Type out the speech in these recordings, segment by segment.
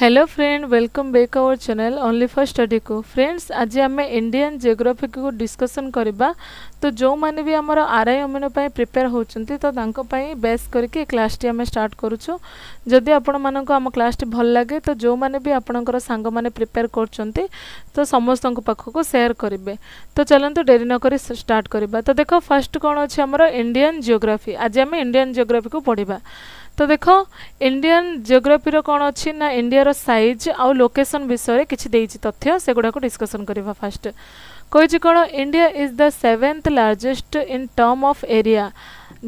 Hello friend welcome back our channel only for study কু friends আজ আমি Indian geography কু ডিসকসন করা তো যে বি আমার আরআই অমিন প্রিপেয়ার হচ্ছেন তো তাঁপাই বেস করি ক্লাসটি আমি স্টার্ট করছু যদি আপনার আমার ক্লাসটি ভাল লাগে তো যে বি আপনার সাংগ মানে প্রিপেয়ার করছেন তো সমস্ত পাখক সেয়ার করবে তো চলতু ডেরি নকি স্টার্ট করা তো দেখ ফার্স্ট কোণ অ আমার ইন্ডিয়ান জিওগ্রাফি আজ আমি ইন্ডিয়ান জিওগ্রাফি কু পড়া ତ ଦେଖ ଇଣ୍ଡିଆନ୍ ଜିଓଗ୍ରାଫିର କ'ଣ ଅଛି ନା ଇଣ୍ଡିଆର ସାଇଜ୍ ଆଉ ଲୋକେସନ୍ ବିଷୟରେ କିଛି ଦେଇଛି ତଥ୍ୟ ସେଗୁଡ଼ାକୁ ଡିସ୍କସନ୍ କରିବା ଫାଷ୍ଟ କହିଛି କ'ଣ India is the seventh largest in term of area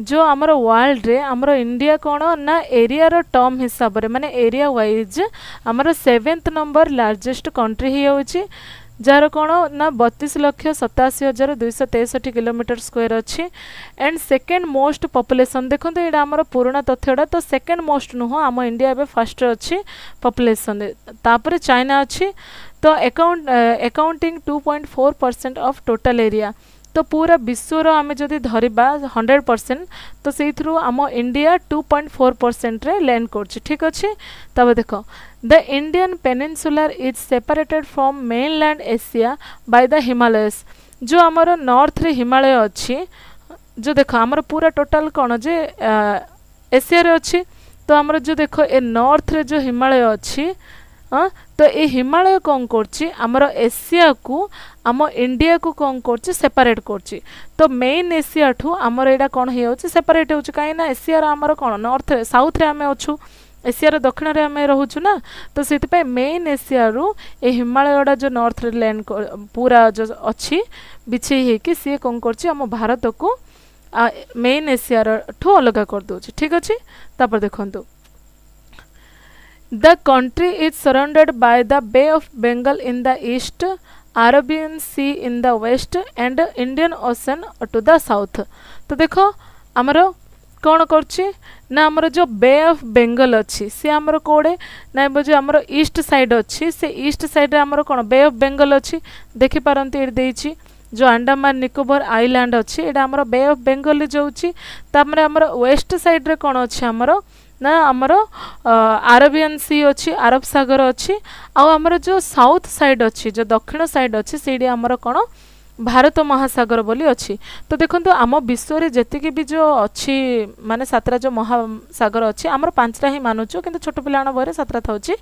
ଯେଉଁ ଆମର ୱାର୍ଲଡ଼ରେ ଆମର ଇଣ୍ଡିଆ କ'ଣ ନା ଏରିଆର ଟର୍ମ ହିସାବରେ ମାନେ ଏରିଆ ୱାଇଜ୍ ଆମର ସେଭେନ୍ଥ ନମ୍ବର ଲାର୍ଜେଷ୍ଟ କଣ୍ଟ୍ରି ହେଇଯାଉଛି যার কোণ না বতিশ লক্ষ সতাশি হাজার দুইশ তেষট্টি কিলোমিটর স্কোয়ার অছি এন্ড সেকেন্ড মোস্ট পপুলেসন দেখুন এটা আমার পুরোনা তথ্যটা তো সেকেন্ড মোস্ট নুহ আমার ইন্ডিয়া এবে ফার্স্ট অছি পপুলেসন তাপরে চাইনা অছি তো account accounting two point four percent of total area তো ପୁରା ବିଶ୍ୱର ଆମେ ଯଦି ଧରିବା ହଣ୍ଡ୍ରେଡ଼ ପରସେଣ୍ଟ ତ ସେଇଥିରୁ ଆମ ଇଣ୍ଡିଆ ଟୁ ପଏଣ୍ଟ ଫୋର୍ ପରସେଣ୍ଟରେ ଲ୍ୟାଣ୍ଡ କରୁଛି ଠିକ୍ ଅଛି ତାପରେ ଦେଖ the Indian peninsular is separated from mainland Asia by the Himalayas ଯେଉଁ ଆମର ନର୍ଥରେ ହିମାଳୟ ଅଛି ଯେଉଁ ଦେଖ ଆମର ପୁରା ଟୋଟାଲ୍ କ'ଣ ଯେ ଏସିଆରେ ଅଛି ତ ଆମର ଯେଉଁ ଦେଖ ଏ ନର୍ଥରେ ଯେଉଁ ହିମାଳୟ ଅଛି ତ ଏ ହିମାଳୟ କ'ଣ କରୁଛି ଆମର ଏସିଆକୁ ଆମ ଇଣ୍ଡିଆକୁ କ'ଣ କରୁଛି ସେପାରେଟ୍ କରୁଛି ତ ମେନ୍ ଏସିଆଠୁ ଆମର ଏଇଟା କ'ଣ ହେଇଯାଉଛି ସେପାରେଟ୍ ହେଉଛି କାହିଁକିନା ଏସିଆର ଆମର କ'ଣ ନର୍ଥ ସାଉଥରେ ଆମେ ଅଛୁ ଏସିଆର ଦକ୍ଷିଣରେ ଆମେ ରହୁଛୁ ନା ତ ସେଥିପାଇଁ ମେନ୍ ଏସିଆରୁ ଏ ହିମାଳୟଟା ଯେଉଁ ନର୍ଥରେ ଲ୍ୟାଣ୍ଡ ପୁରା ଯେଉଁ ଅଛି ବିଛେଇ ହେଇକି ସିଏ କ'ଣ କରୁଛି ଆମ ଭାରତକୁ ମେନ୍ ଏସିଆର ଠୁ ଅଲଗା କରିଦେଉଛି ଠିକ୍ ଅଛି ତାପରେ ଦେଖନ୍ତୁ The country is surrounded by the Bay of Bengal in the east, Arabian Sea in the west and Indian Ocean to the south. तो देख आमर कौन करा आमर जो बे ऑफ बेंगल अच्छी सी आमर कौड़े ना बोझे आमर ईस्ट साइड अच्छी से ईस्ट साइड आमर कौन बे ऑफ बेंगल अच्छी देखिपारती ये देखिए जो आंडामान निकोबर आइलैंड अच्छी ये आमर बे ऑफ बेंगल जाऊँगी तापर आमर वेस्ट साइड रे कौन अच्छे आमर ନା ଆମର ଆରବିଆନ୍ ସି ଅଛି ଆରବ ସାଗର ଅଛି ଆଉ ଆମର ଯେଉଁ ସାଉଥ୍ ସାଇଡ଼୍ ଅଛି ଯେଉଁ ଦକ୍ଷିଣ ସାଇଡ଼୍ ଅଛି ସେଇଠି ଆମର କ'ଣ ଭାରତ ମହାସାଗର ବୋଲି ଅଛି ତ ଦେଖନ୍ତୁ ଆମ ବିଶ୍ୱରେ ଯେତିକି ବି ଯେଉଁ ଅଛି ମାନେ ସାତଟା ଯେଉଁ ମହାସାଗର ଅଛି ଆମର ପାଞ୍ଚଟା ହିଁ ମାନୁଛୁ କିନ୍ତୁ ଛୋଟ ପିଲାଙ୍କ ବହିରେ ସାତଟା ଥାଉଛି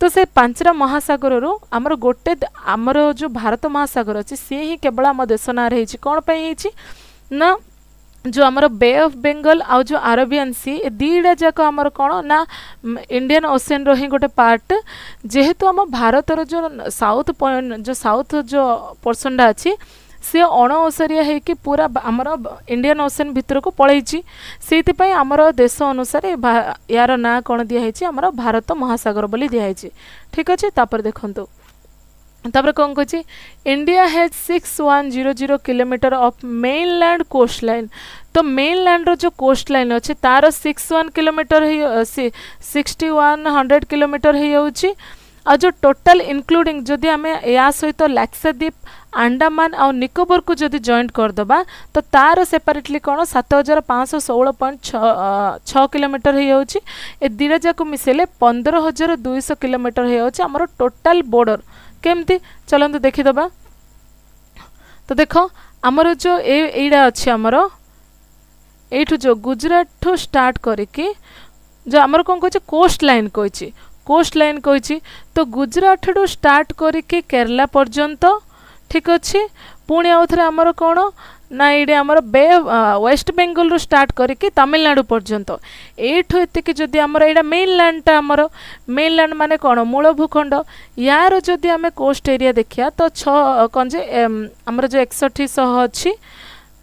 ତ ସେ ପାଞ୍ଚଟା ମହାସାଗରରୁ ଆମର ଗୋଟେ ଆମର ଯେଉଁ ଭାରତ ମହାସାଗର ଅଛି ସିଏ ହିଁ କେବଳ ଆମ ଦେଶ ନାଁରେ ହେଇଛି କ'ଣ ପାଇଁ ହେଇଛି ନା जो आमर बे अफ बेंगल आउ जो आरबियन सी ए दुईटा जाक आमर କ'ଣ ନା ଇଣ୍ଡିଆନ୍ ଓସିଆନ୍ର ହିଁ ଗୋଟେ ପାର୍ଟ ଯେହେତୁ ଆମ ଭାରତର ଯେଉଁ ସାଉଥ୍ ଯେଉଁ ସାଉଥ୍ ଯେଉଁ ପର୍ସନ୍ଟା ଅଛି ସେ ଅଣଓସାରିଆ ହେଇକି ପୁରା ଆମର ଇଣ୍ଡିଆନ୍ ଓସେନ୍ ଭିତରକୁ ପଳେଇଛି ସେଇଥିପାଇଁ ଆମର ଦେଶ ଅନୁସାରେ ୟାର ନାଁ କ'ଣ ଦିଆହେଇଛି ଆମର ଭାରତ ମହାସାଗର ବୋଲି ଦିଆହେଇଛି ଠିକ୍ ଅଛି ତାପରେ ଦେଖନ୍ତୁ তারপরে কম করছি India has six one zero zero kilometre of mainland coast line তো মেইনল্যান্ডর যে কোস্ট লাইন অছে তার six one kilometre sixty one hundred kilometre হয়ে যাচ্ছে ଆଉ ଯେଉଁ ଟୋଟାଲ୍ ଇନକ୍ଲୁଡ଼ିଂ ଯଦି ଆମେ ଏହା ସହିତ ଲାକ୍ସାଦ୍ୱୀପ ଆଣ୍ଡାମାନ ଆଉ ନିକୋବରକୁ ଯଦି ଜଏଣ୍ଟ କରିଦେବା ତ ତା'ର ସେପାରେଟଲି କ'ଣ ସାତ ହଜାର ପାଞ୍ଚଶହ ଷୋହଳ ପଏଣ୍ଟ ଛଅ କିଲୋମିଟର ହେଇଯାଉଛି ଏ ଦୁଇଟା ଯାକ ମିଶାଇଲେ ପନ୍ଦର ହଜାର ଦୁଇଶହ କିଲୋମିଟର ହେଇଯାଉଛି ଆମର ଟୋଟାଲ୍ ବର୍ଡ଼ର কেমতি চলন্তু দেখিদেবা তো দেখ আমার যে এইটা অছি আমার এইটু যে গুজরাট স্টার্ট করিকি যে আমার কম কইছে কোস্ট লাইন কইছি কোস্ট লাইন কইছি তো গুজরাট গুজরাটু স্টার্ট করিকি কেরলা পর্যন্ত ঠিক আছে পুঁ আউথরে আমার কোণ ନା ଏଇଠି ଆମର ବେ ୱେଷ୍ଟ ବେଙ୍ଗଲରୁ ଷ୍ଟାର୍ଟ କରିକି ତାମିଲନାଡ଼ୁ ପର୍ଯ୍ୟନ୍ତ ଏଇଠୁ ଏତିକି ଯଦି ଆମର ଏଇଟା ମେଇନଲ୍ୟାଣ୍ଡଟା ଆମର ମେଇନଲ୍ୟାଣ୍ଡ ମାନେ କ'ଣ ମୂଳ ଭୂଖଣ୍ଡ ୟାର ଯଦି ଆମେ କୋଷ୍ଟ ଏରିଆ ଦେଖିବା ତ ଛଅ କ'ଣ ଯେ ଆମର ଯେଉଁ ଏକଷଠି ଶହ ଅଛି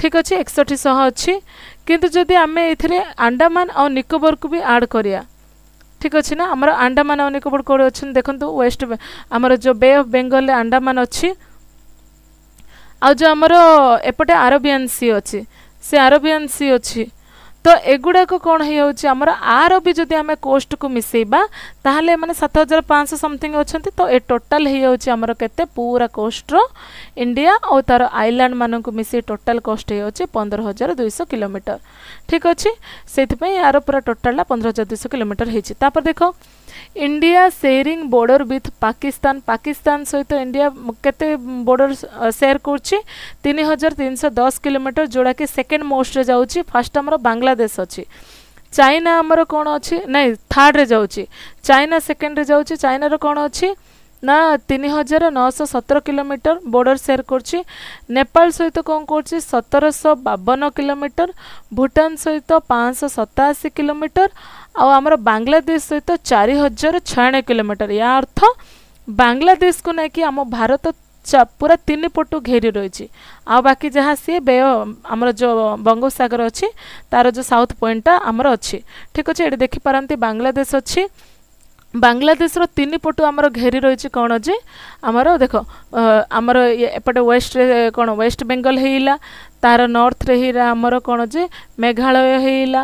ଠିକ୍ ଅଛି ଏକଷଠି ଶହ ଅଛି କିନ୍ତୁ ଯଦି ଆମେ ଏଥିରେ ଆଣ୍ଡାମାନ ଆଉ ନିକୋବରକୁ ବି ଆଡ଼୍ କରିବା ଠିକ୍ ଅଛି ନା ଆମର ଆଣ୍ଡାମାନ ଆଉ ନିକୋବର କେଉଁଠି ଅଛନ୍ତି ଦେଖନ୍ତୁ ୱେଷ୍ଟ ଆମର ଯେଉଁ ବେ ଅଫ୍ ବେଙ୍ଗଲରେ ଆଣ୍ଡାମାନ ଅଛି ଆଉ ଯେଉଁ ଆମର ଏପଟେ ଆରବିଆନ୍ ସି ଅଛି ସେ ଆରବିଆନ୍ ସି ଅଛି ତ ଏଗୁଡ଼ାକ କ'ଣ ହେଇଯାଉଛି ଆମର ଆର ବି ଯଦି ଆମେ କୋଷ୍ଟକୁ ମିଶାଇବା ତାହେଲେ ଏମାନେ ସାତ ହଜାର ପାଞ୍ଚଶହ ସମଥିଙ୍ଗ ଅଛନ୍ତି ତ ଏ ଟୋଟାଲ୍ ହେଇଯାଉଛି ଆମର କେତେ ପୁରା କୋଷ୍ଟର ଇଣ୍ଡିଆ ଆଉ ତା'ର ଆଇଲ୍ୟାଣ୍ଡମାନଙ୍କୁ ମିଶାଇ ଟୋଟାଲ୍ କୋଷ୍ଟ ହେଇଯାଉଛି ପନ୍ଦର ହଜାର ଦୁଇଶହ କିଲୋମିଟର ଠିକ୍ ଅଛି ସେଇଥିପାଇଁ ଏହାର ପୁରା ଟୋଟାଲ୍ଟା ପନ୍ଦର ହଜାର ଦୁଇଶହ କିଲୋମିଟର ହେଇଛି ତାପରେ ଦେଖ India sharing border with Pakistan Pakistan সহিত ইন্ডিয়া কেতে বর্ডর সেয়ার করছে তিন হাজার তিনশো দশ কিলোমিটর যেটা কি সেকেন্ড মোস্টরে যাচ্ছি ফার্স্ট আমার বাংলাদেশ অছি চাইনা আমার কোণ অছি নাই থার্ডরে যাচ্ছি চাইনা সেকেন্ডরে যাচ্ছি চাইনার কোণ অছি না তিন হাজার ନଅଶହ সতেরো କିଲୋମିଟର বর্ডর ସେୟାର କରୁଛି নেপাল সহিত কম କରୁଛି ସତରଶହ বাবন କିଲୋମିଟର ভুটান সহিত ପାଞ୍ଚଶହ সতাশি କିଲୋମିଟର ଆଉ ଆମର ବାଂଲାଦେଶ ସହିତ ଚାରି ହଜାର ଛୟାନବେ କିଲୋମିଟର ୟା ଅର୍ଥ ବାଂଲାଦେଶକୁ ନେଇକି ଆମ ଭାରତ ପୁରା ତିନି ପଟୁ ଘେରି ରହିଛି ଆଉ ବାକି ଯାହା ସିଏ ବ୍ୟୟ ଆମର ଯେଉଁ ବଙ୍ଗୋପସାଗର ଅଛି ତା'ର ଯେଉଁ ସାଉଥ୍ ପଏଣ୍ଟଟା ଆମର ଅଛି ଠିକ୍ ଅଛି ଏଠି ଦେଖିପାରନ୍ତି ବାଂଲାଦେଶ ଅଛି ବାଂଲାଦେଶର ତିନି ପଟୁ ଆମର ଘେରି ରହିଛି କ'ଣ ଯେ ଆମର ଦେଖ ଆମର ଏପଟେ ୱେଷ୍ଟରେ କ'ଣ ୱେଷ୍ଟ ବେଙ୍ଗଲ ହେଇଗଲା ତାର ନର୍ଥରେ ହେଇଲା ଆମର କ'ଣ ଯେ ମେଘାଳୟ ହେଇଗଲା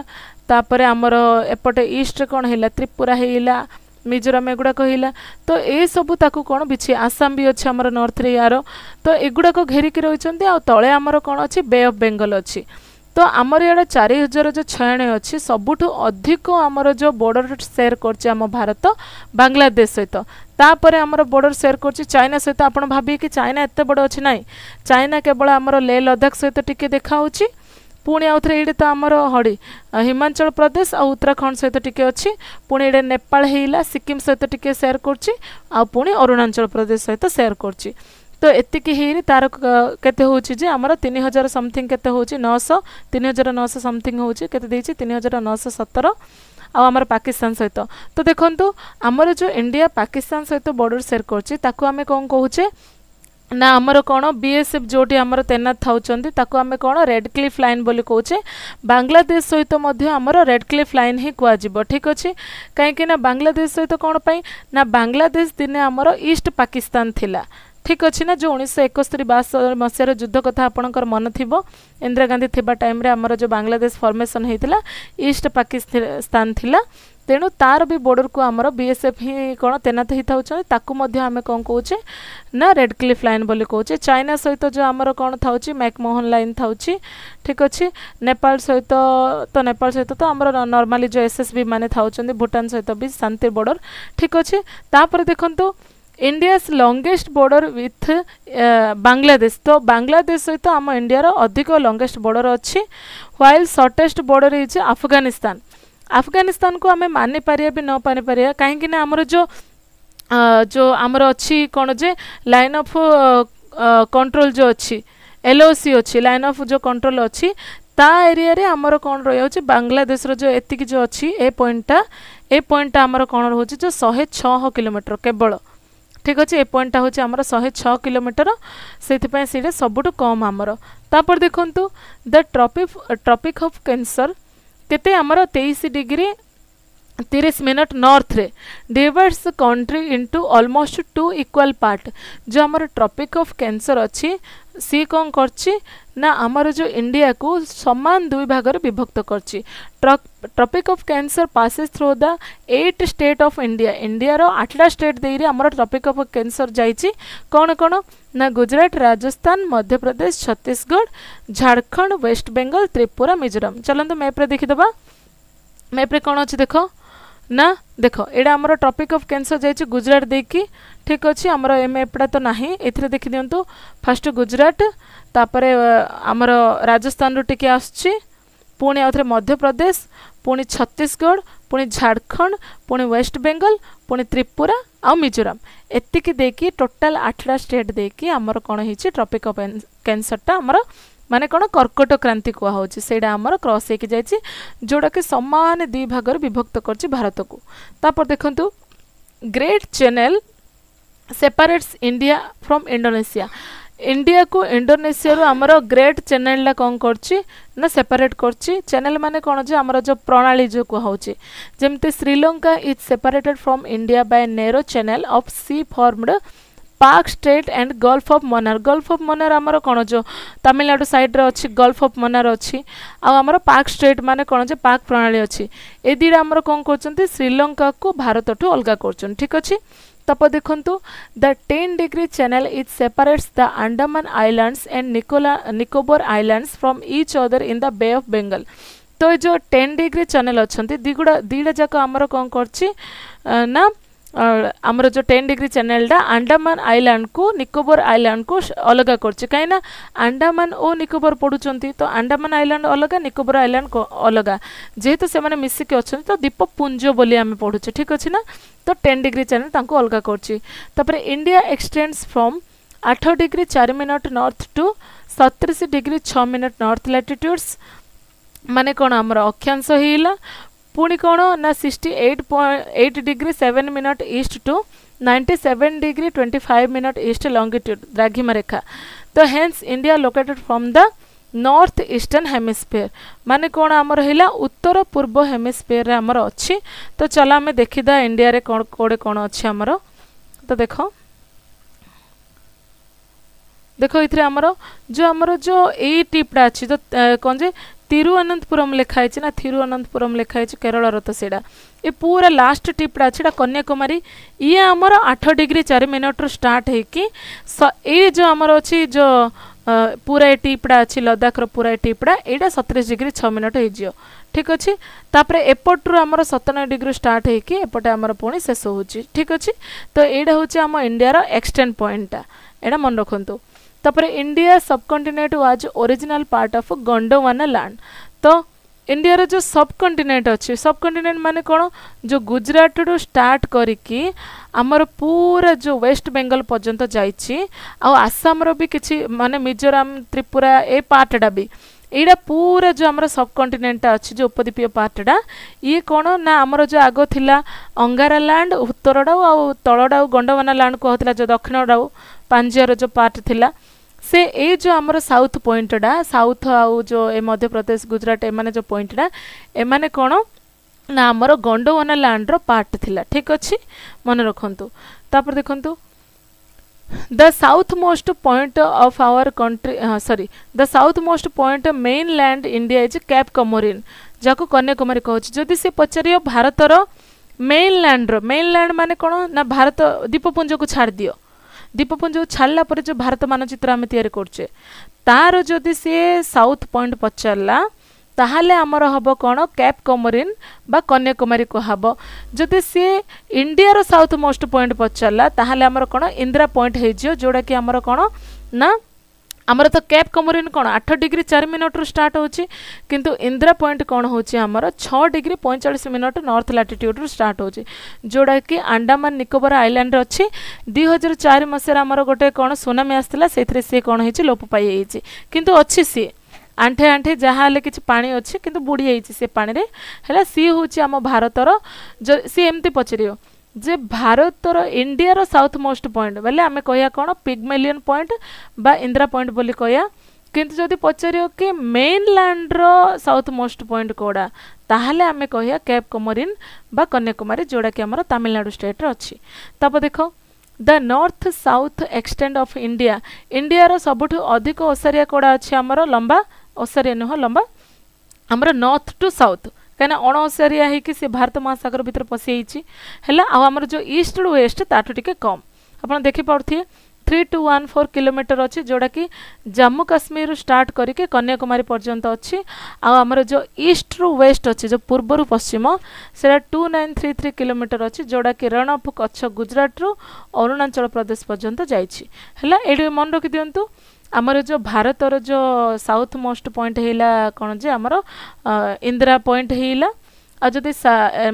ତାପରେ ଆମର ଏପଟେ ଇଷ୍ଟରେ କ'ଣ ହେଲା ତ୍ରିପୁରା ହେଇଗଲା ମିଜୋରାମ ଏଗୁଡ଼ାକ ହେଲା ତ ଏସବୁ ତାକୁ କ'ଣ ବିଛି ଆସାମ ବି ଅଛି ଆମର ନର୍ଥରେ ୟାର ତ ଏଗୁଡ଼ାକ ଘେରିକି ରହିଛନ୍ତି ଆଉ ତଳେ ଆମର କ'ଣ ଅଛି ବେ ଅଫ୍ ବେଙ୍ଗଲ ଅଛି ତ ଆମର ଇଆଡ଼େ ଚାରି ହଜାର ଯେଉଁ ଛୟାଣେ ଅଛି ସବୁଠୁ ଅଧିକ ଆମର ଯେଉଁ ବର୍ଡ଼ର ସେୟାର କରୁଛି ଆମ ଭାରତ ବାଂଲାଦେଶ ସହିତ ତାପରେ ଆମର ବର୍ଡ଼ର ସେୟାର କରୁଛି ଚାଇନା ସହିତ ଆପଣ ଭାବିବେ କି ଚାଇନା ଏତେ ବଡ଼ ଅଛି ନାହିଁ ଚାଇନା କେବଳ ଆମର ଲେ ଲଦାଖ ସହିତ ଟିକେ ଦେଖାହେଉଛି ପୁଣି ଆଉ ଥରେ ଏଇଟା ତ ଆମର ହଡ଼ି ହିମାଚଳ ପ୍ରଦେଶ ଆଉ ଉତ୍ତରାଖଣ୍ଡ ସହିତ ଟିକେ ଅଛି ପୁଣି ଏଇଟା ନେପାଳ ହେଇଲା ସିକିମ୍ ସହିତ ଟିକେ ସେୟାର କରୁଛି ଆଉ ପୁଣି ଅରୁଣାଚଳ ପ୍ରଦେଶ ସହିତ ସେୟାର କରୁଛି ତ ଏତିକି ହେଇନି ତାର କେତେ ହେଉଛି ଯେ ଆମର ତିନି ହଜାର ସମଥିଙ୍ଗ କେତେ ହେଉଛି ନଅଶହ ତିନି ହଜାର ନଅଶହ ସମଥିଙ୍ଗ ହେଉଛି କେତେ ଦେଇଛି ତିନି ହଜାର ନଅଶହ ସତର ଆଉ ଆମର ପାକିସ୍ତାନ ସହିତ ତ ଦେଖନ୍ତୁ ଆମର ଯେଉଁ ଇଣ୍ଡିଆ ପାକିସ୍ତାନ ସହିତ ବର୍ଡ଼ର ସେୟାର କରୁଛି ତାକୁ ଆମେ କ'ଣ କହୁଛେ ନା ଆମର କ'ଣ ବି ଏସ୍ ଏଫ୍ ଯେଉଁଠି ଆମର ତେନାତ ଥାଉଛନ୍ତି ତାକୁ ଆମେ କ'ଣ ରେଡ୍ କ୍ଲିଫ୍ ଲାଇନ୍ ବୋଲି କହୁଛେ ବାଂଲାଦେଶ ସହିତ ମଧ୍ୟ ଆମର ରେଡ୍ କ୍ଲିଫ୍ ଲାଇନ୍ ହିଁ କୁହାଯିବ ଠିକ୍ ଅଛି କାହିଁକିନା ବାଂଲାଦେଶ ସହିତ କ'ଣ ପାଇଁ ନା ବାଂଲାଦେଶ ଦିନେ ଆମର ଇଷ୍ଟ ପାକିସ୍ତାନ ଥିଲା ଠିକ୍ ଅଛି ନା ଯେଉଁ ଉଣେଇଶହ ଏକସ୍ତରୀ ବାସ୍ତରି ମସିହାର ଯୁଦ୍ଧ କଥା ଆପଣଙ୍କର ମନେ ଥିବ ଇନ୍ଦିରା ଗାନ୍ଧୀ ଥିବା ଟାଇମ୍ରେ ଆମର ଯେଉଁ ବାଂଲାଦେଶ ଫର୍ମେସନ୍ ହୋଇଥିଲା ଇଷ୍ଟ ପାକିସ୍ତାନ ଥିଲା ତେଣୁ ତାର ବି ବର୍ଡ଼ରକୁ ଆମର ବିଏସ୍ଏଫ୍ ହିଁ କ'ଣ ତେନାତ ହେଇଥାଉଛନ୍ତି ତାକୁ ମଧ୍ୟ ଆମେ କ'ଣ କହୁଛେ ନା ରେଡ୍ କ୍ଲିଫ୍ ଲାଇନ୍ ବୋଲି କହୁଛେ ଚାଇନା ସହିତ ଯେଉଁ ଆମର କ'ଣ ଥାଉଛି ମ୍ୟାକମୋହନ ଲାଇନ୍ ଥାଉଛି ଠିକ୍ ଅଛି ନେପାଳ ସହିତ ତ ନେପାଳ ସହିତ ତ ଆମର ନର୍ମାଲି ଯେଉଁ ଏସ୍ ଏସ୍ ବି ମାନେ ଥାଉଛନ୍ତି ଭୁଟାନ ସହିତ ବି ଶାନ୍ତି ବର୍ଡ଼ର ଠିକ୍ ଅଛି ତାପରେ ଦେଖନ୍ତୁ India's longest border with Bangladesh ତ ବାଂଲାଦେଶ ସହିତ ଆମ ଇଣ୍ଡିଆର ଅଧିକ ଲଙ୍ଗେଷ୍ଟ ବର୍ଡ଼ର ଅଛି ହ୍ୱାଇଲ୍ ସର୍ଟେଷ୍ଟ ବର୍ଡ଼ର ହେଇଛି ଆଫଗାନିସ୍ତାନ ଆଫଗାନିସ୍ତାନକୁ ଆମେ ମାନିପାରିବା ବି ନ ମାନିପାରିବା କାହିଁକିନା ଆମର ଯେଉଁ ଯେଉଁ ଆମର ଅଛି କ'ଣ ଯେ ଲାଇନ୍ ଅଫ୍ କଣ୍ଟ୍ରୋଲ୍ ଯେଉଁ ଅଛି ଏଲ୍ଓସି ଅଛି ଲାଇନ୍ ଅଫ୍ ଯେଉଁ କଣ୍ଟ୍ରୋଲ୍ ଅଛି ତା ଏରିଆରେ ଆମର କ'ଣ ରହିଯାଉଛି ବାଂଲାଦେଶର ଯେଉଁ ଏତିକି ଯେଉଁ ଅଛି ଏ ପଏଣ୍ଟଟା ଏ ପଏଣ୍ଟଟା ଆମର କ'ଣ ରହୁଛି ଯେଉଁ ଶହେ ଛଅ କିଲୋମିଟର କେବଳ ଠିକ୍ ଅଛି ଏ পয়েন্টটা ହେଉଛି ଆମର ଶହେ ଛଅ କିଲୋମିଟର ସେଥିପାଇଁ ସେଇଟା ସବୁଠୁ କମ୍ ଆମର ତାପରେ ଦେଖନ୍ତୁ the tropic tropic of cancer କେତେ ଆମର ତେଇଶ ଡିଗ୍ରୀ ତିରିଶ ମିନିଟ୍ ନର୍ଥରେ divides country into almost two equal part ଯେଉଁ ଆମର ଟ୍ରପିକ୍ ଅଫ୍ କ୍ୟାନ୍ସର ଅଛି ସିଏ କ'ଣ କରିଛି ନା ଆମର ଯେଉଁ ଇଣ୍ଡିଆକୁ ସମାନ ଦୁଇ ଭାଗରେ ବିଭକ୍ତ କରିଛି tropic of cancer passes through the eight state of India ଇଣ୍ଡିଆର ଆଠଟା ଷ୍ଟେଟ୍ ଦେଇରେ ଆମର ଟ୍ରପିକ୍ ଅଫ୍ କ୍ୟାନ୍ସର ଯାଇଛି କ'ଣ କ'ଣ ନା ଗୁଜୁରାଟ ରାଜସ୍ଥାନ ମଧ୍ୟପ୍ରଦେଶ ଛତିଶଗଡ଼ ଝାଡ଼ଖଣ୍ଡ ୱେଷ୍ଟବେଙ୍ଗଲ ତ୍ରିପୁରା ମିଜୋରାମ ଚାଲନ୍ତୁ ମ୍ୟାପ୍ରେ ଦେଖିଦେବା ମ୍ୟାପ୍ରେ କ'ଣ ଅଛି ଦେଖ ନା ଦେଖ ଏଇଟା ଆମର ଟ୍ରପିକ୍ ଅଫ୍ କ୍ୟାନ୍ସର ଯାଇଛି ଗୁଜୁରାଟ ଦେଇକି ঠিক ଅଛି ଆମର ଏମ୍ ଏପଟା ତ ନାହିଁ ଏଥିରେ ଦେଖିଦିଅନ୍ତୁ ଫାଷ୍ଟ ଗୁଜୁରାଟ ତାପରେ ଆମର ରାଜସ୍ଥାନରୁ ଟିକେ ଆସୁଛି ପୁଣି ଆଉଥରେ ମଧ୍ୟପ୍ରଦେଶ ପୁଣି ଛତିଶଗଡ଼ ପୁଣି ଝାଡ଼ଖଣ୍ଡ ପୁଣି ୱେଷ୍ଟବେଙ୍ଗଲ ପୁଣି ତ୍ରିପୁରା ଆଉ ମିଜୋରାମ ଏତିକି ଦେଇକି ଟୋଟାଲ ଆଠଟା ଷ୍ଟେଟ୍ ଦେଇକି ଆମର କ'ଣ ହେଇଛି ଟ୍ରପିକ୍ ଅଫ୍ କ୍ୟାନ୍ସରଟା ଆମର ମାନେ କ'ଣ କର୍କଟ କ୍ରାନ୍ତି କୁହାହେଉଛି ସେଇଟା ଆମର କ୍ରସ୍ ହେଇକି ଯାଇଛି ଯେଉଁଟାକି ସମାନ ଦୁଇ ଭାଗରେ ବିଭକ୍ତ କରିଛି ଭାରତକୁ ତାପରେ ଦେଖନ୍ତୁ great channel separates India from Indonesia. India को इंडोनेशिया रु आमर ग्रेट चैनल ला कौन करछि ना सेपरेट करछि चैनल माने कोन जे आमर जो प्रणाली जो कहोछि जेमते Sri Lanka is separated from India by narrow channel of sea formed Palk strait and gulf of Mannar gulf of Mannar ଆମର କ'ଣ ଯେଉଁ ତାମିଲନାଡ଼ୁ ସାଇଡ଼୍ରେ ଅଛି ଗଲ୍ଫ ଅଫ୍ ମନାର ଅଛି ଆଉ ଆମର ପାର୍କ ଷ୍ଟେଟ୍ ମାନେ କ'ଣ ଯେ ପାର୍କ ପ୍ରଣାଳୀ ଅଛି ଏ ଦୁଇଟା ଆମର କ'ଣ କରୁଛନ୍ତି ଶ୍ରୀଲଙ୍କାକୁ ଭାରତଠୁ ଅଲଗା କରୁଛନ୍ତି ଠିକ୍ ଅଛି তারপর দেখুন the ten degree channel it separates the Andaman islands and নিকোলা Nicobar islands from each other in the bay of Bengal তো ଏ ଯେଉଁ ଟେନ୍ ଡିଗ୍ରୀ ଚ୍ୟାନେଲ୍ ଅଛନ୍ତି ଦୁଇଗୁଡ଼ା ଦୁଇଟା ଯାକ ଆମର କ'ଣ କରୁଛି ନା ଆମର ଯେଉଁ ଟେନ୍ ଡିଗ୍ରୀ ଚ୍ୟାନେଲଟା ଆଣ୍ଡାମାନ ଆଇଲ୍ୟାଣ୍ଡକୁ ନିକୋବର ଆଇଲ୍ୟାଣ୍ଡକୁ ଅଲଗା କରୁଛି କାହିଁକିନା ଆଣ୍ଡାମାନ ଓ ନିକୋବର ପଡ଼ୁଛନ୍ତି ତ ଆଣ୍ଡାମାନ ଆଇଲ୍ୟାଣ୍ଡ ଅଲଗା ନିକୋବର ଆଇଲ୍ୟାଣ୍ଡ ଅଲଗା ଯେହେତୁ ସେମାନେ ମିଶିକି ଅଛନ୍ତି ତ ଦ୍ୱୀପପୁଞ୍ଜ ବୋଲି ଆମେ ପଢ଼ୁଛେ ଠିକ୍ ଅଛି ନା ତ ଟେନ୍ ଡିଗ୍ରୀ ଚ୍ୟାନେଲ ତାଙ୍କୁ ଅଲଗା କରୁଛି ତାପରେ ଇଣ୍ଡିଆ ଏକ୍ସଟେଣ୍ଡସ୍ ଫ୍ରମ୍ ଆଠ ଡିଗ୍ରୀ ଚାରି ମିନିଟ୍ ନର୍ଥ ଟୁ ସତତିରିଶ ଡିଗ୍ରୀ ଛଅ ମିନିଟ୍ ନର୍ଥ ଲାଟିଟ୍ୟୁଡ଼୍ସ ମାନେ କ'ଣ ଆମର ଅକ୍ଷାଂଶ ହେଇଗଲା पुणी कौन ना sixty eight eight degree seven minute east to ninety seven degree twenty five minute east longitude द्राघिम रेखा तो hence India located from the north eastern hemisphere माने कौन आमर है उत्तर पूर्व हेमिस्फेयर आमर अच्छी तो चल आम देखीद इंडिया कौन कौड़े कौन अच्छे आमर तो देख देख ये आमर जो आमर जो ये टीपटा अच्छी तो कौन जे ତିରୁଅନନ୍ତପୁରମ୍ ଲେଖା ହେଇଛି ନା ତିରୁଅନନ୍ତପୁରମ୍ ଲେଖା ହେଇଛି କେରଳର ତ ସେଇଟା ଏ ପୁରା ଲାଷ୍ଟ ଟିପ୍ଟା ଅଛି ଏଇଟା କନ୍ୟାକୁମାରୀ ଇଏ ଆମର ଆଠ ଡିଗ୍ରୀ ଚାରି ମିନିଟ୍ରୁ ଷ୍ଟାର୍ଟ ହେଇକି ଏଇ ଯେଉଁ ଆମର ଅଛି ଯେଉଁ ପୁରା ଏ ଟିପ୍ଟା ଅଛି ଲଦାଖର ପୁରା ଏ ଟିପ୍ଟା ଏଇଟା ସତେଇଶ ଡିଗ୍ରୀ ଛଅ ମିନିଟ୍ ହେଇଯିବ ଠିକ୍ ଅଛି ତାପରେ ଏପଟରୁ ଆମର ସତାନବେ ଡିଗ୍ରୀ ଷ୍ଟାର୍ଟ ହେଇକି ଏପଟେ ଆମର ପୁଣି ଶେଷ ହେଉଛି ଠିକ୍ ଅଛି ତ ଏଇଟା ହେଉଛି ଆମ ଇଣ୍ଡିଆର ଏକ୍ସଟେଣ୍ଡ ପଏଣ୍ଟଟା ଏଇଟା ମନେ ରଖନ୍ତୁ ତାପରେ India subcontinent was original part of Gondwana land ତ ଇଣ୍ଡିଆର ଯେଉଁ ସବ୍କଣ୍ଟିନେଣ୍ଟ ଅଛି ସବ୍କଣ୍ଟିନେଣ୍ଟ ମାନେ କ'ଣ ଯେଉଁ ଗୁଜୁରାଟରୁ ଷ୍ଟାର୍ଟ କରିକି ଆମର ପୁରା ଯେଉଁ ୱେଷ୍ଟ ବେଙ୍ଗଲ ପର୍ଯ୍ୟନ୍ତ ଯାଇଛି ଆଉ ଆସାମର ବି କିଛି ମାନେ ମିଜୋରାମ ତ୍ରିପୁରା ଏ ପାର୍ଟଟା ବି ଏଇଟା ପୁରା ଯେଉଁ ଆମର ସବ୍କଣ୍ଟିନେଣ୍ଟଟା ଅଛି ଯେଉଁ ଉପଦ୍ୱୀପୀୟ ପାର୍ଟଟା ଇଏ କ'ଣ ନା ଆମର ଯେଉଁ ଆଗ ଥିଲା ଅଙ୍ଗାରାଲ୍ୟାଣ୍ଡ ଉତ୍ତରଡ଼ାଉ ଆଉ ତଳଡ଼ାଉ ଗଣ୍ଡୱାନା ଲ୍ୟାଣ୍ଡ କୁହାଉଥିଲା ଯେଉଁ ଦକ୍ଷିଣଡ଼ାଉ ପାଞ୍ଜିଆର ଯେଉଁ ପାର୍ଟ ଥିଲା ସେ ଏଇ ଯେଉଁ ଆମର ସାଉଥ୍ ପଏଣ୍ଟଟା ସାଉଥ୍ ଆଉ ଯେଉଁ ଏ ମଧ୍ୟପ୍ରଦେଶ ଗୁଜୁରାଟ ଏମାନେ ଯେଉଁ ପଏଣ୍ଟଟା ଏମାନେ କ'ଣ ନା ଆମର ଗଣ୍ଡୱାନା ଲ୍ୟାଣ୍ଡର ପାର୍ଟ ଥିଲା ଠିକ୍ ଅଛି ମନେ ରଖନ୍ତୁ ତାପରେ ଦେଖନ୍ତୁ the south most point of our country ହଁ sorry the south most point mainland India is cape Comorin ଯାହାକୁ କନ୍ୟାକୁମାରୀ କହୁଛି ଯଦି ସେ ପଚାରିବ ଭାରତର ମେନ୍ ଲ୍ୟାଣ୍ଡର ମେନ୍ ଲ୍ୟାଣ୍ଡ ମାନେ କ'ଣ ନା ଭାରତ ଦ୍ୱୀପପୁଞ୍ଜକୁ ଛାଡ଼ିଦିଅ দ্বীপপুঞ্জ ছাড়লা পরে যে ভারত মানচিত্র আমি তৈরি করছে তার যদি সি সাউথ পয়েন্ট পচারা তাহলে আমার হব কোণ ক্যাপ কমরিন বা কন্যাকুমারী কুহব যদি সি ইন্ডিয়ার সাউথ মোস্ট পয়েন্ট পচারা তাহলে আমার কোণ ইন্দ্রা পয়েন্ট হয়ে যাব যেটা কি আমার কোণ না ଆମର ତ କ୍ୟାପ୍ କମୋରିନ୍ କ'ଣ ଆଠ ଡିଗ୍ରୀ ଚାରି ମିନିଟ୍ରୁ ଷ୍ଟାର୍ଟ ହେଉଛି କିନ୍ତୁ ଇନ୍ଦ୍ରା ପଏଣ୍ଟ କ'ଣ ହେଉଛି ଆମର ଛଅ ଡିଗ୍ରୀ ପଇଁଚାଳିଶ ମିନିଟ୍ ନର୍ଥ ଲାଟିଟ୍ୟୁଡ଼ରୁ ଷ୍ଟାର୍ଟ ହେଉଛି ଯେଉଁଟାକି ଆଣ୍ଡାମାନ ନିକୋବର ଆଇଲ୍ୟାଣ୍ଡରେ ଅଛି ଦୁଇ ହଜାର ଚାରି ମସିହାରେ ଆମର ଗୋଟେ କ'ଣ ସୁନାମି ଆସିଥିଲା ସେଇଥିରେ ସିଏ କ'ଣ ହେଇଛି ଲୋପ ପାଇଯାଇଛି କିନ୍ତୁ ଅଛି ସିଏ ଆଣ୍ଠେ ଆଣ୍ଠେ ଯାହା ହେଲେ କିଛି ପାଣି ଅଛି କିନ୍ତୁ ବୁଡ଼ି ଯାଇଛି ସେ ପାଣିରେ ହେଲା ସିଏ ହେଉଛି ଆମ ଭାରତର ସିଏ ଏମିତି ପଚାରିବ ଯେ ଭାରତର ଇଣ୍ଡିଆର ସାଉଥ୍ ମୋଷ୍ଟ ପଏଣ୍ଟ ବୋଲେ ଆମେ କହିବା କ'ଣ ପିଗ୍ମେଲିୟନ୍ ପଏଣ୍ଟ ବା ଇନ୍ଦିରା ପଏଣ୍ଟ ବୋଲି କହିବା କିନ୍ତୁ ଯଦି ପଚାରିବ କି ମେନ୍ଲ୍ୟାଣ୍ଡର ସାଉଥ୍ ମୋଷ୍ଟ ପଏଣ୍ଟ କେଉଁଟା ତାହେଲେ ଆମେ କହିବା କ୍ୟାପ୍ କୋମରିନ୍ ବା କନ୍ୟାକୁମାରୀ ଯେଉଁଟାକି ଆମର ତାମିଲନାଡ଼ୁ ଷ୍ଟେଟ୍ରେ ଅଛି ତାପରେ ଦେଖ the north south extend of India ଇଣ୍ଡିଆର ସବୁଠୁ ଅଧିକ ଓସାରିଆ କେଉଁଟା ଅଛି ଆମର ଲମ୍ବା ଓସାରିଆ ନୁହଁ ଲମ୍ବା ଆମର ନର୍ଥ ଟୁ ସାଉଥ୍ କାହିଁକିନା ଅଣଓସାରିଆ ହେଇକି ସେ ଭାରତ ମହାସାଗର ଭିତରେ ପଶିଯାଇଛି ହେଲା ଆଉ ଆମର ଯେଉଁ ଇଷ୍ଟରୁ ୱେଷ୍ଟ ତାଠୁ ଟିକେ କମ୍ ଆପଣ ଦେଖିପାରୁଥିବେ three two one four kilometre অছি যেটা কি জম্মু কাশ্মীর স্টার্ট করিকি কন্যাকুমারী পর্যন্ত অছি আমার যে ইস্ট রু ওয়েস্ট অছি যে পূর্বর পশ্চিম সেটা two nine three three kilometre অছি যেটা কি রেণ অফ কচ্ছ গুজরাট রু অরুণাচল প্রদেশ পর্যন্ত যাইছি হলা এটি মনে রাখি দিও ଆମର ଯେଉଁ ଭାରତର ଯେଉଁ ସାଉଥ୍ ମୋଷ୍ଟ ପଏଣ୍ଟ ହେଇଲା କ'ଣ ଯେ ଆମର ଇନ୍ଦିରା ପଏଣ୍ଟ ହେଇଲା ଆଉ ଯଦି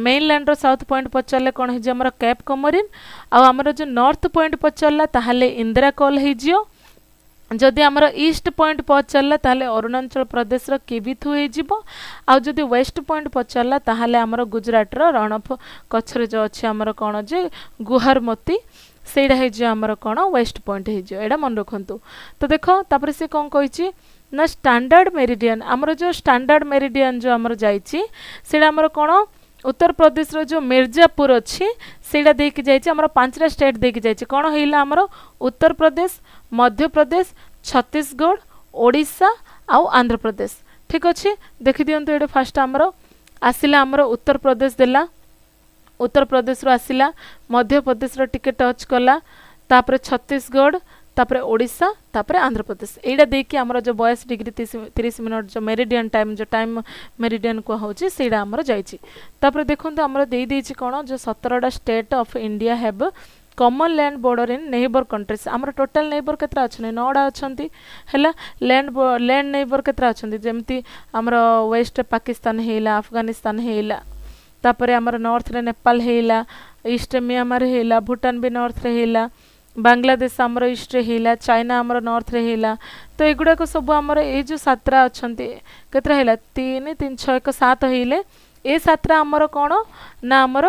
ମେନ୍ଲ୍ୟାଣ୍ଡର ସାଉଥ୍ ପଏଣ୍ଟ ପଚାରିଲେ କ'ଣ ହେଇଯିବ ଆମର କ୍ୟାପ୍ କମରିନ୍ ଆଉ ଆମର ଯେଉଁ ନର୍ଥ ପଏଣ୍ଟ ପଚାରିଲା ତାହେଲେ ଇନ୍ଦିରା କଲ୍ ହେଇଯିବ ଯଦି ଆମର ଇଷ୍ଟ ପଏଣ୍ଟ ପଚାରିଲା ତାହେଲେ ଅରୁଣାଚଳ ପ୍ରଦେଶର କିବିଥୁ ହେଇଯିବ ଆଉ ଯଦି ୱେଷ୍ଟ ପଏଣ୍ଟ ପଚାରିଲା ତାହେଲେ ଆମର ଗୁଜୁରାଟର ରଣଫ କଚ୍ଛରେ ଯେଉଁ ଅଛି ଆମର କ'ଣ ଯେ ଗୁହାରମତି ସେଇଟା ହେଇଯିବ ଆମର କ'ଣ ୱେଷ୍ଟ ପଏଣ୍ଟ ହେଇଯିବ ଏଇଟା ମନେ ରଖନ୍ତୁ ତ ଦେଖ ତାପରେ ସେ କ'ଣ କହିଛି ନା ଷ୍ଟାଣ୍ଡାର୍ଡ଼ ମେରିଡ଼ିଆନ୍ ଆମର ଯେଉଁ ଷ୍ଟାଣ୍ଡାର୍ଡ଼ ମେରିଡ଼ିଆନ୍ ଯେଉଁ ଆମର ଯାଇଛି ସେଇଟା ଆମର କ'ଣ ଉତ୍ତରପ୍ରଦେଶର ଯେଉଁ ମିର୍ଜାପୁର ଅଛି ସେଇଟା ଦେଇକି ଯାଇଛି ଆମର ପାଞ୍ଚଟା ଷ୍ଟେଟ୍ ଦେଇକି ଯାଇଛି କ'ଣ ହେଇଲା ଆମର ଉତ୍ତରପ୍ରଦେଶ ମଧ୍ୟପ୍ରଦେଶ ଛତିଶଗଡ଼ ଓଡ଼ିଶା ଆଉ ଆନ୍ଧ୍ରପ୍ରଦେଶ ଠିକ୍ ଅଛି ଦେଖିଦିଅନ୍ତୁ ଏଇଟା ଫାର୍ଷ୍ଟ ଆମର ଆସିଲା ଆମର ଉତ୍ତରପ୍ରଦେଶ ଦେଲା ଉତ୍ତରପ୍ରଦେଶରୁ ଆସିଲା ମଧ୍ୟପ୍ରଦେଶର ଟିକେ ଟଚ୍ କଲା ତାପରେ ଛତିଶଗଡ଼ ତାପରେ ଓଡ଼ିଶା ତାପରେ ଆନ୍ଧ୍ରପ୍ରଦେଶ ଏଇଟା ଦେଇକି ଆମର ଯେଉଁ ବୟାଅଶୀ ଡିଗ୍ରୀ ତିରିଶ ମିନିଟ୍ ଯେଉଁ ମେରିଡ଼ିଆନ୍ ଟାଇମ୍ ଯେଉଁ ଟାଇମ୍ ମେରିଡ଼ିଆନ୍ କୁହାହେଉଛି ସେଇଟା ଆମର ଯାଇଛି ତାପରେ ଦେଖନ୍ତୁ ଆମର ଦେଇଦେଇଛି କ'ଣ ଯେଉଁ ସତରଟା ଷ୍ଟେଟ୍ ଅଫ୍ ଇଣ୍ଡିଆ ହେବ common land border in neighbour countries ଆମର ଟୋଟାଲ୍ ନେଇବର କେତେଟା ଅଛନ୍ତି ନଅଟା ଅଛନ୍ତି ହେଲା ଲ୍ୟାଣ୍ଡ ଲ୍ୟାଣ୍ଡ ନେଇବର କେତେଟା ଅଛନ୍ତି ଯେମିତି ଆମର ୱେଷ୍ଟ ପାକିସ୍ତାନ ହେଇଲା ଆଫଗାନିସ୍ତାନ ହେଇଲା ତାପରେ ଆମର ନର୍ଥରେ ନେପାଳ ହେଇଲା ଇଷ୍ଟରେ ମିଆଁମାର ହେଇଲା ଭୁଟାନ ବି ନର୍ଥରେ ହେଇଲା ବାଂଲାଦେଶ ଆମର ଇଷ୍ଟରେ ହେଇଲା ଚାଇନା ଆମର ନର୍ଥରେ ହେଲା ତ ଏଗୁଡ଼ାକ ସବୁ ଆମର ଏଇ ଯେଉଁ ସାତଟା ଅଛନ୍ତି କେତେଟା ହେଲା ତିନି ତିନି ଛଅ ଏକ ସାତ ହେଇଲେ ଏ ସାତଟା ଆମର କ'ଣ ନା ଆମର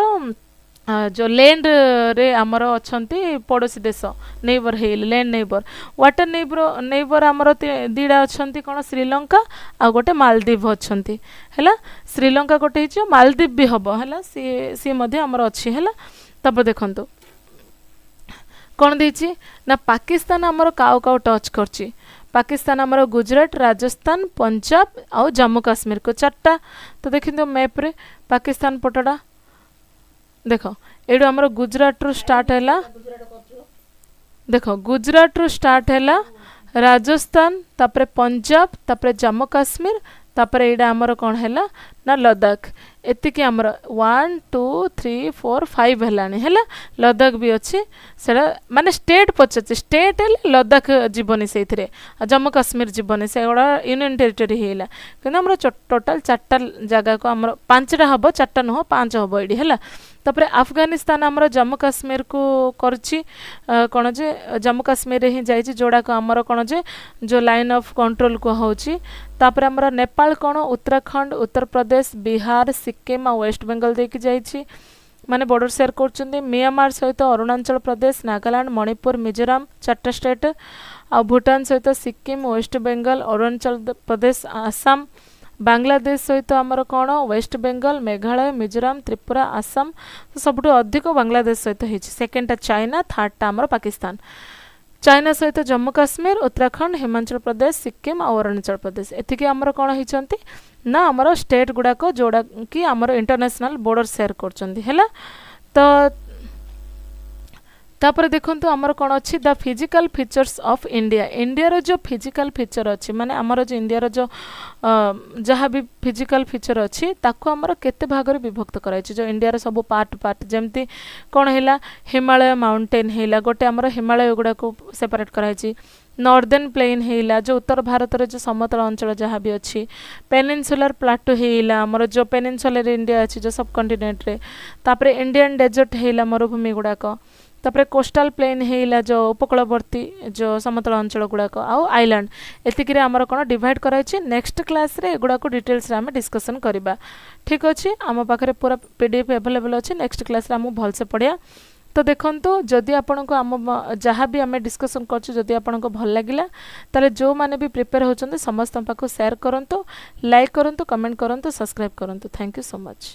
ଯେଉଁ ଲ୍ୟାଣ୍ଡରେ ଆମର ଅଛନ୍ତି ପଡ଼ୋଶୀ ଦେଶ ନେଇବର ହେଇଗଲେ ଲ୍ୟାଣ୍ଡ ନେଇବର ୱାଟର ନେଇବର ନେଇବର ଆମର ଦୁଇଟା ଅଛନ୍ତି କ'ଣ ଶ୍ରୀଲଙ୍କା ଆଉ ଗୋଟେ ମାଲଦ୍ୱୀପ ଅଛନ୍ତି ହେଲା ଶ୍ରୀଲଙ୍କା ଗୋଟେ ହେଇଛି ମାଲଦ୍ୱୀପ ବି ହେବ ହେଲା ସିଏ ସିଏ ମଧ୍ୟ ଆମର ଅଛି ହେଲା ତାପରେ ଦେଖନ୍ତୁ କ'ଣ ଦେଇଛି ନା ପାକିସ୍ତାନ ଆମର କାଉ କାଉ ଟଚ୍ କରିଛି ପାକିସ୍ତାନ ଆମର ଗୁଜୁରାଟ ରାଜସ୍ଥାନ ପଞ୍ଜାବ ଆଉ ଜାମ୍ମୁ କାଶ୍ମୀରକୁ ଚାରିଟା ତ ଦେଖନ୍ତୁ ମ୍ୟାପ୍ରେ ପାକିସ୍ତାନ ପଟଟା দেখ এইটু আমার গুজরাটর স্টার্ট হল দেখ গুজরাটর স্টার্ট হল রাজস্থান তাপরে পঞ্জাব তাপরে জম্মু কাশ্মীর তাপরে এইটা আমার কোণ হল না লদাখ এতিকি আমার one two three four five হলানি হল লদাখ বি অছি সেটা মানে স্টেট পচারছি স্টেট হলে লদাখ যিবনি সেইথিরে জম্মু কাশ্মীর যিবনি সেগুলা ইউনিয়ন টেরিটোরি হইলা কিন্তু আমার টোটাল চারটা জায়গাকে আমার পাঁচটা হব চারটা নুহ পাঁচ হব এটি হল ତାପରେ ଆଫଗାନିସ୍ତାନ ଆମର ଜମ୍ମୁ କାଶ୍ମୀରକୁ କରିଛି କ'ଣ ଯେ ଜମ୍ମୁ କାଶ୍ମୀରରେ ହିଁ ଯାଇଛି ଯେଉଁଟାକୁ ଆମର କ'ଣ ଯେ ଯେଉଁ ଲାଇନ୍ ଅଫ୍ କଣ୍ଟ୍ରୋଲ କୁହାହେଉଛି ତାପରେ ଆମର ନେପାଳ କ'ଣ ଉତ୍ତରାଖଣ୍ଡ ଉତ୍ତରପ୍ରଦେଶ ବିହାର ସିକିମ୍ ଆଉ ୱେଷ୍ଟବେଙ୍ଗଲ ଦେଇକି ଯାଇଛି ମାନେ ବର୍ଡ଼ର ସେୟାର କରୁଛନ୍ତି ମିଆଁମାର ସହିତ ଅରୁଣାଚଳ ପ୍ରଦେଶ ନାଗାଲାଣ୍ଡ ମଣିପୁର ମିଜୋରାମ ଚାରିଟା ଷ୍ଟେଟ୍ ଆଉ ଭୁଟାନ ସହିତ ସିକିମ୍ ୱେଷ୍ଟବେଙ୍ଗଲ ଅରୁଣାଚଳ ପ୍ରଦେଶ ଆସାମ ବାଂଲାଦେଶ ସହିତ ଆମର କ'ଣ ୱେଷ୍ଟବେଙ୍ଗଲ ମେଘାଳୟ ମିଜୋରାମ ତ୍ରିପୁରା ଆସାମ ସବୁଠୁ ଅଧିକ ବାଂଲାଦେଶ ସହିତ ହେଇଛି ସେକେଣ୍ଡଟା ଚାଇନା ଥାର୍ଡ଼ଟା ଆମର ପାକିସ୍ତାନ ଚାଇନା ସହିତ ଜମ୍ମୁ କାଶ୍ମୀର ଉତ୍ତରାଖଣ୍ଡ ହିମାଚଳ ପ୍ରଦେଶ ସିକିମ୍ ଆଉ ଅରୁଣାଚଳ ପ୍ରଦେଶ ଏତିକି ଆମର କ'ଣ ହେଇଛନ୍ତି ନା ଆମର ଷ୍ଟେଟ୍ ଗୁଡ଼ାକ ଯେଉଁଟାକି ଆମର ଇଣ୍ଟରନ୍ୟାସନାଲ୍ ବର୍ଡ଼ର ସେୟାର କରୁଛନ୍ତି ହେଲା ତ ତାପରେ ଦେଖନ୍ତୁ ଆମର କ'ଣ ଅଛି the physical features of India ଇଣ୍ଡିଆର ଯେଉଁ ଫିଜିକାଲ ଫିଚର ଅଛି ମାନେ ଆମର ଯେଉଁ ଇଣ୍ଡିଆର ଯେଉଁ ଯାହା ବି ଫିଜିକାଲ ଫିଚର ଅଛି ତାକୁ ଆମର କେତେ ଭାଗରେ ବିଭକ୍ତ କରାଯାଇଛି ଯେଉଁ ଇଣ୍ଡିଆର ସବୁ ପାର୍ଟ ପାର୍ଟ ଯେମିତି କ'ଣ ହେଲା ହିମାଳୟ ମାଉଣ୍ଟେନ୍ ହେଲା ଗୋଟେ ଆମର ହିମାଳୟ ଗୁଡ଼ାକୁ ସେପାରେଟ୍ କରାହେଇଛି ନର୍ଦର୍ନ ପ୍ଲେନ୍ ହେଇଲା ଯେଉଁ ଉତ୍ତର ଭାରତର ଯେଉଁ ସମତଳ ଅଞ୍ଚଳ ଯାହା ବି ଅଛି ପେନିନସୁଲାର ପ୍ଲାଟୋ ହେଇଲା ଆମର ଯେଉଁ ପେନିନସୁଲାର ଇଣ୍ଡିଆ ଅଛି ଯେଉଁ ସବ୍ କଣ୍ଟିନେଣ୍ଟରେ ତାପରେ ଇଣ୍ଡିଆନ୍ ଡେଜର୍ଟ ହେଇଲା ମରୁଭୂମି ଗୁଡ଼ାକ ତାପରେ କୋଷ୍ଟାଲ ପ୍ଲେନ୍ ହେଇଗଲା ଯେଉଁ ଉପକୂଳବର୍ତ୍ତୀ ଯେଉଁ ସମତଳ ଅଞ୍ଚଳ ଗୁଡ଼ାକ ଆଉ ଆଇଲ୍ୟାଣ୍ଡ ଏତିକିରେ ଆମର କ'ଣ ଡିଭାଇଡ଼ କରାଯାଇଛି ନେକ୍ସଟ କ୍ଲାସ୍ରେ ଏଗୁଡ଼ାକୁ ଡିଟେଲ୍ସରେ ଆମେ ଡିସ୍କସନ୍ କରିବା ଠିକ୍ ଅଛି ଆମ ପାଖରେ ପୁରା ପି ଡି ଏଫ୍ ଆଭେଲେବଲ୍ ଅଛି ନେକ୍ସଟ କ୍ଲାସ୍ରେ ଆମକୁ ଭଲସେ ପଢ଼ିବା ତ ଦେଖନ୍ତୁ ଯଦି ଆପଣଙ୍କୁ ଆମ ଯାହା ବି ଆମେ ଡିସ୍କସନ୍ କରୁଛୁ ଯଦି ଆପଣଙ୍କୁ ଭଲ ଲାଗିଲା ତାହେଲେ ଯେଉଁମାନେ ବି ପ୍ରିପେୟାର ହେଉଛନ୍ତି ସମସ୍ତଙ୍କ ପାଖକୁ ସେୟାର କରନ୍ତୁ ଲାଇକ୍ କରନ୍ତୁ କମେଣ୍ଟ କରନ୍ତୁ ସବସ୍କ୍ରାଇବ୍ କରନ୍ତୁ ଥ୍ୟାଙ୍କ ୟୁ ସୋ ମଚ୍